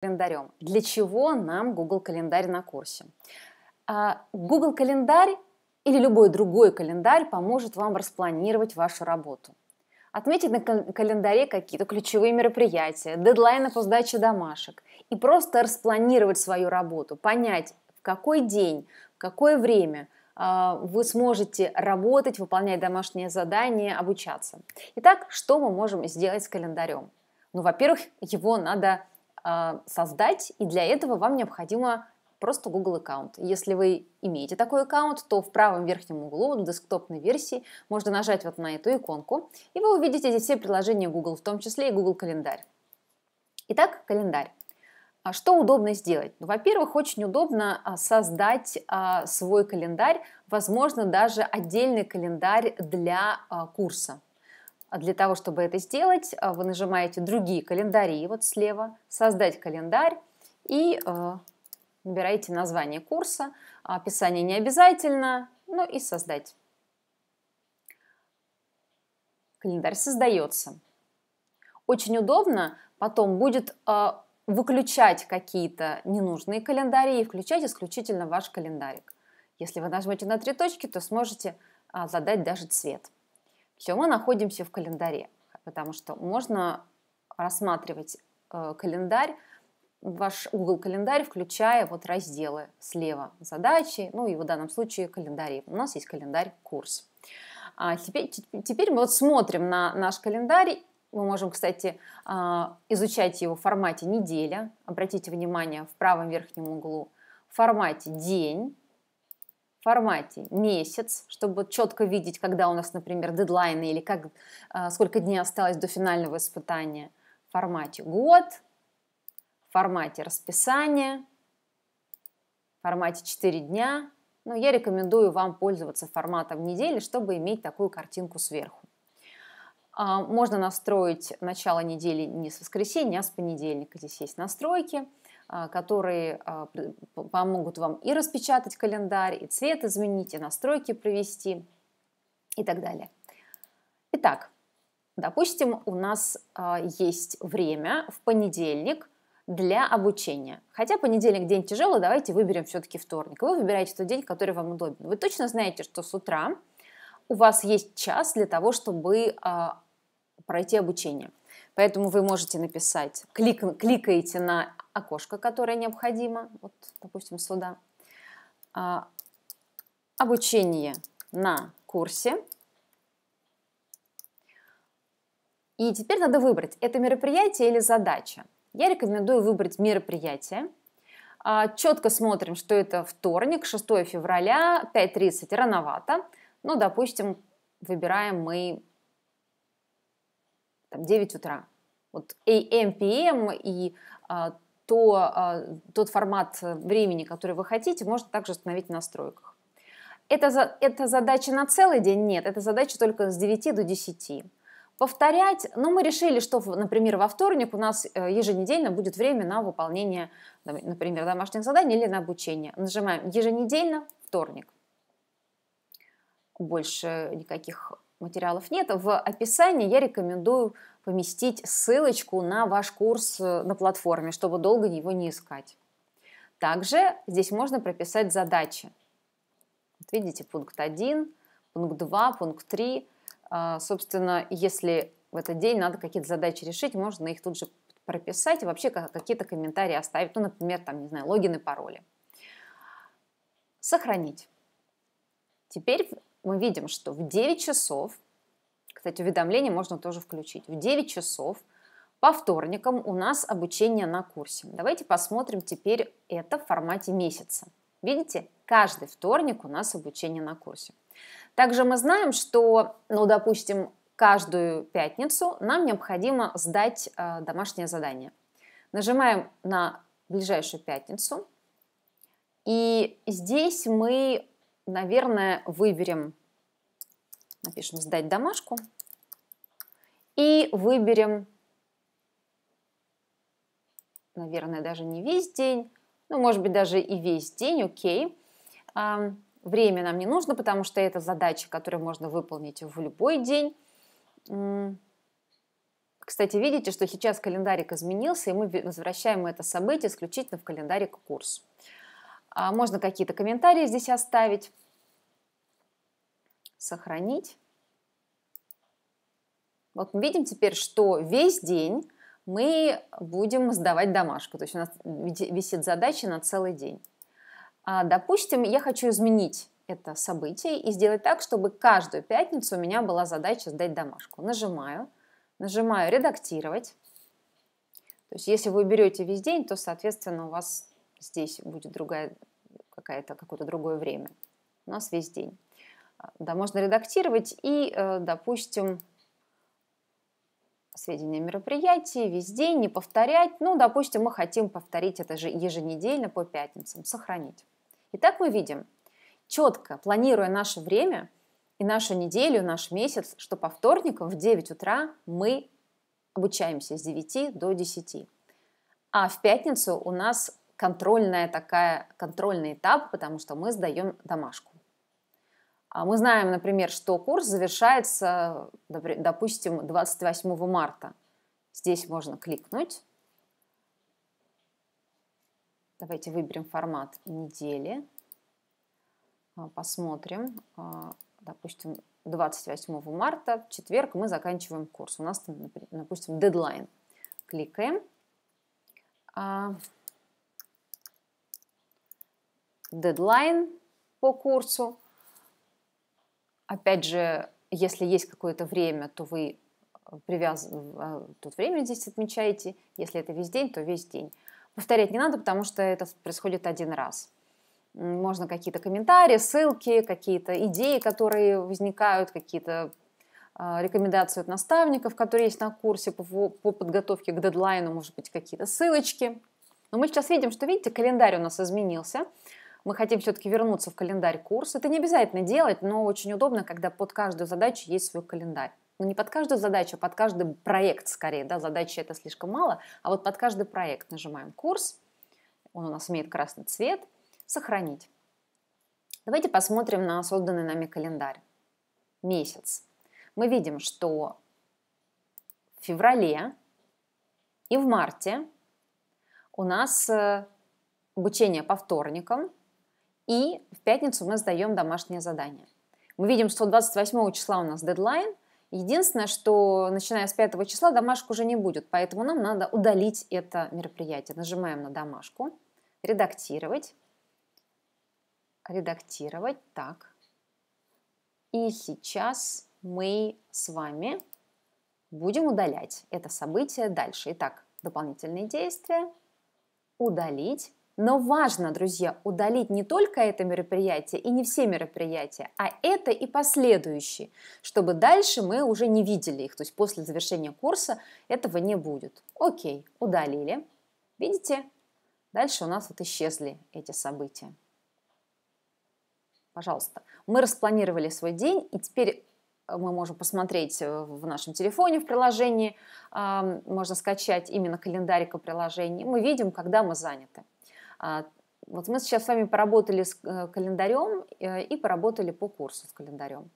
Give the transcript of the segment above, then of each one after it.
календарем. Для чего нам Google календарь на курсе? А, Google календарь или любой другой календарь поможет вам распланировать вашу работу. Отметить на календаре какие-то ключевые мероприятия, дедлайны по сдаче домашек и просто распланировать свою работу, понять, в какой день, в какое время а, вы сможете работать, выполнять домашние задания, обучаться. Итак, что мы можем сделать с календарем? Ну, во-первых, его надо а, создать, и для этого вам необходимо просто Google аккаунт. Если вы имеете такой аккаунт, то в правом верхнем углу в десктопной версии можно нажать вот на эту иконку, и вы увидите здесь все приложения Google, в том числе и Google календарь. Итак, календарь. А что удобно сделать? Ну, во-первых, очень удобно а, создать а, свой календарь, возможно, даже отдельный календарь для курса. А для того, чтобы это сделать, а, вы нажимаете «Другие календари» вот слева, «Создать календарь» и а, набираете название курса, описание не обязательно, ну и «Создать». Календарь создается. Очень удобно, потом будет выключать какие-то ненужные календари и включать исключительно ваш календарик. Если вы нажмете на три точки, то сможете задать даже цвет. Все, мы находимся в календаре, потому что можно рассматривать э, календарь, ваш угол календарь, включая вот разделы слева задачи, ну и в данном случае календарь У нас есть календарь курс. А теперь, теперь мы вот смотрим на наш календарь. Мы можем, кстати, а, изучать его в формате неделя. Обратите внимание, в правом верхнем углу в формате день формате месяц, чтобы четко видеть, когда у нас, например, дедлайны или как, а, сколько дней осталось до финального испытания, в формате год, в формате расписания, в формате 4 дня. Но ну, я рекомендую вам пользоваться форматом недели, чтобы иметь такую картинку сверху. А, можно настроить начало недели не с воскресенья, а с понедельника. Здесь есть настройки. А, которые а, помогут вам и распечатать календарь, и цвет изменить, и настройки провести и так далее. Итак, допустим, у нас а, есть время в понедельник для обучения. Хотя понедельник день тяжелый, давайте выберем все-таки вторник. Вы выбираете тот день, который вам удобен. Вы точно знаете, что с утра у вас есть час для того, чтобы пройти обучение. Поэтому вы можете написать, клик, кликаете на окошко, которое необходимо, вот, допустим, сюда, а, обучение на курсе. И теперь надо выбрать, это мероприятие или задача. Я рекомендую выбрать мероприятие. А, четко смотрим, что это вторник, 6 февраля, 5.30, рановато. Ну, допустим, выбираем мы там, 9 утра. Вот AM, PM и а, то а, тот формат э, времени, который вы хотите, можно также установить в настройках. Это, за, это задача на целый день? Нет, это задача только с 9 до 10 повторять. Но ну, мы решили, что, например, во вторник у нас э, еженедельно будет время на выполнение, например, домашних заданий или на обучение. Нажимаем еженедельно, вторник. Больше никаких материалов нет, в описании я рекомендую поместить ссылочку на ваш курс э, на платформе, чтобы долго его не искать. Также здесь можно прописать задачи. Вот видите, пункт 1, пункт 2, пункт 3. А, собственно, если в этот день надо какие-то задачи решить, можно их тут же прописать и вообще какие-то комментарии оставить. Ну, например, там, не знаю, логины, пароли. Сохранить. Теперь мы видим, что в 9 часов, кстати, уведомления можно тоже включить, в 9 часов по вторникам у нас обучение на курсе. Давайте посмотрим теперь это в формате месяца. Видите, каждый вторник у нас обучение на курсе. Также мы знаем, что, ну, допустим, каждую пятницу нам необходимо сдать э, домашнее задание. Нажимаем на ближайшую пятницу, и здесь мы, наверное, выберем Напишем «Сдать домашку» и выберем, наверное, даже не весь день, ну, может быть, даже и весь день, окей. Время нам не нужно, потому что это задача, которую можно выполнить в любой день. Кстати, видите, что сейчас календарик изменился, и мы возвращаем это событие исключительно в календарик курс. А можно какие-то комментарии здесь оставить сохранить. Вот мы видим теперь, что весь день мы будем сдавать домашку. То есть у нас висит задача на целый день. А, допустим, я хочу изменить это событие и сделать так, чтобы каждую пятницу у меня была задача сдать домашку. Нажимаю, нажимаю «Редактировать». То есть если вы берете весь день, то, соответственно, у вас здесь будет другая какая-то какое-то другое время. У нас весь день. Да, можно редактировать и, э, допустим, сведения мероприятий везде, не повторять. Ну, допустим, мы хотим повторить это же еженедельно по пятницам, сохранить. Итак, мы видим, четко планируя наше время и нашу неделю, наш месяц, что по вторникам в 9 утра мы обучаемся с 9 до 10. А в пятницу у нас контрольная такая, контрольный этап, потому что мы сдаем домашку. А мы знаем, например, что курс завершается, допустим, 28 марта. Здесь можно кликнуть. Давайте выберем формат недели. А, посмотрим. А, допустим, 28 марта, в четверг, мы заканчиваем курс. У нас, допустим, дедлайн. Кликаем. Дедлайн по курсу Опять же, если есть какое-то время, то вы э, привяз... Э, тут время здесь отмечаете. Если это весь день, то весь день. Повторять не надо, потому что это происходит один раз. Можно какие-то комментарии, ссылки, какие-то идеи, которые возникают, какие-то э, рекомендации от наставников, которые есть на курсе по, по подготовке к дедлайну, может быть, какие-то ссылочки. Но мы сейчас видим, что, видите, календарь у нас изменился – мы хотим все-таки вернуться в календарь курса. Это не обязательно делать, но очень удобно, когда под каждую задачу есть свой календарь. Но ну, не под каждую задачу, а под каждый проект скорее. Да, задачи это слишком мало, а вот под каждый проект нажимаем курс. Он у нас имеет красный цвет. Сохранить. Давайте посмотрим на созданный нами календарь. Месяц. Мы видим, что в феврале и в марте у нас э, обучение по вторникам, и в пятницу мы сдаем домашнее задание. Мы видим, что 28 числа у нас дедлайн. Единственное, что начиная с 5 числа домашку уже не будет, поэтому нам надо удалить это мероприятие. Нажимаем на домашку, редактировать, редактировать, так. И сейчас мы с вами будем удалять это событие дальше. Итак, дополнительные действия, удалить. Но важно, друзья, удалить не только это мероприятие и не все мероприятия, а это и последующие, чтобы дальше мы уже не видели их. То есть после завершения курса этого не будет. Окей, удалили. Видите? Дальше у нас вот исчезли эти события. Пожалуйста. Мы распланировали свой день, и теперь э, мы можем посмотреть э, в нашем телефоне, в приложении, можно скачать именно календарик приложений. Мы видим, когда мы заняты. А, вот мы сейчас с вами поработали с э, календарем э, и поработали по курсу с календарем.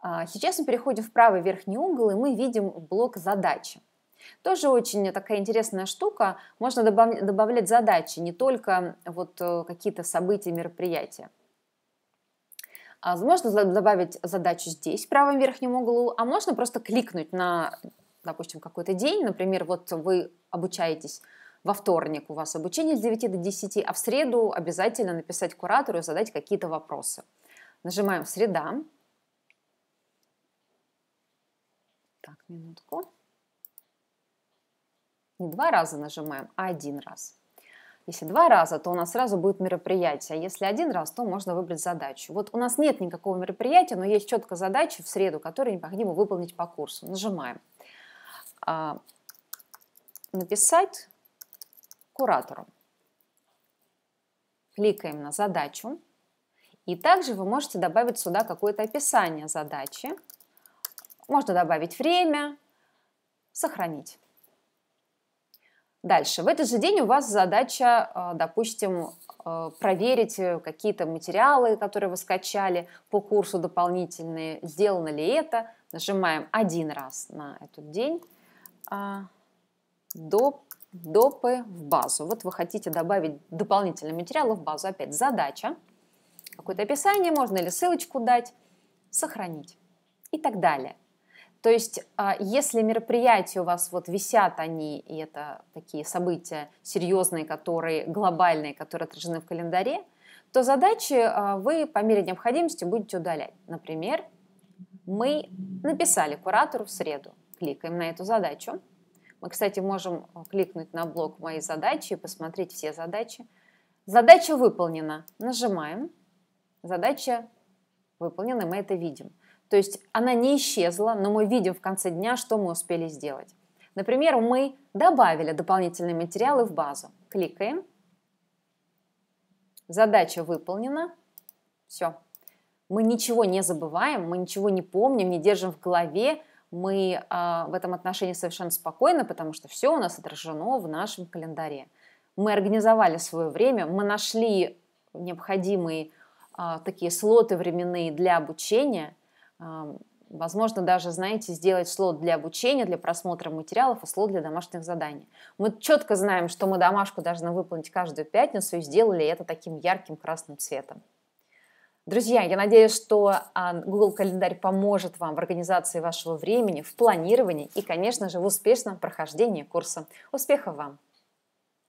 А, сейчас мы переходим в правый верхний угол, и мы видим блок задачи. Тоже очень такая интересная штука. Можно добавлять задачи, не только вот э, какие-то события, мероприятия. А, можно добавить задачу здесь, в правом верхнем углу, а можно просто кликнуть на, допустим, какой-то день. Например, вот вы обучаетесь во вторник у вас обучение с 9 до 10, а в среду обязательно написать куратору и задать какие-то вопросы. Нажимаем «Среда». Так, минутку. Не два раза нажимаем, а один раз. Если два раза, то у нас сразу будет мероприятие. А если один раз, то можно выбрать задачу. Вот у нас нет никакого мероприятия, но есть четко задачи в среду, которые необходимо выполнить по курсу. Нажимаем. А, написать куратору. Кликаем на задачу. И также вы можете добавить сюда какое-то описание задачи. Можно добавить время, сохранить. Дальше. В этот же день у вас задача, э, допустим, э, проверить э, какие-то материалы, которые вы скачали по курсу дополнительные, сделано ли это. Нажимаем один раз на этот день а, до допы в базу. Вот вы хотите добавить дополнительные материалы а в базу. Опять задача, какое-то описание, можно или ссылочку дать, сохранить и так далее. То есть, а, если мероприятия у вас вот висят они, и это такие события серьезные, которые глобальные, которые отражены в календаре, то задачи а, вы по мере необходимости будете удалять. Например, мы написали куратору в среду, кликаем на эту задачу, мы, кстати, можем э, кликнуть на блок «Мои задачи» и посмотреть все задачи. Задача выполнена. Нажимаем. Задача выполнена, мы это видим. То есть она не исчезла, но мы видим в конце дня, что мы успели сделать. Например, мы добавили дополнительные материалы в базу. Кликаем. Задача выполнена. Все. Мы ничего не забываем, мы ничего не помним, не держим в голове, мы э, в этом отношении совершенно спокойны, потому что все у нас отражено в нашем календаре. Мы организовали свое время, мы нашли необходимые э, такие слоты временные для обучения. Э, возможно, даже, знаете, сделать слот для обучения, для просмотра материалов и слот для домашних заданий. Мы четко знаем, что мы домашку должны выполнить каждую пятницу и сделали это таким ярким красным цветом. Друзья, я надеюсь, что а, Google Календарь поможет вам в организации вашего времени, в планировании и, конечно же, в успешном прохождении курса. Успехов вам!